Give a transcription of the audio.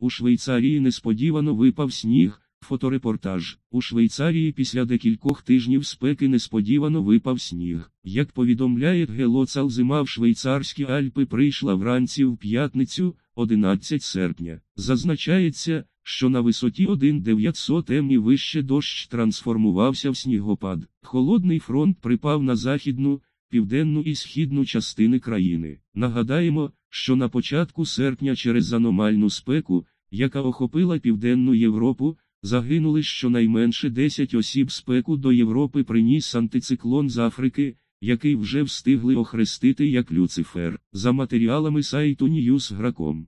У Швейцарії несподівано випав сніг. Фоторепортаж у Швейцарії після декількох тижнів спеки несподівано випав сніг. Як повідомляє Гелоцал, зима в швейцарські Альпи прийшла вранці в п'ятницю, 11 серпня. Зазначається, що на висоті 1900 м і вище дощ трансформувався в снігопад. Холодний фронт припав на західну, південну і східну частини країни. Нагадаємо, що на початку серпня через аномальну спеку, яка охопила Південну Європу, загинули щонайменше 10 осіб спеку до Європи приніс антициклон з Африки, який вже встигли охрестити як Люцифер, за матеріалами сайту Ньюсграком.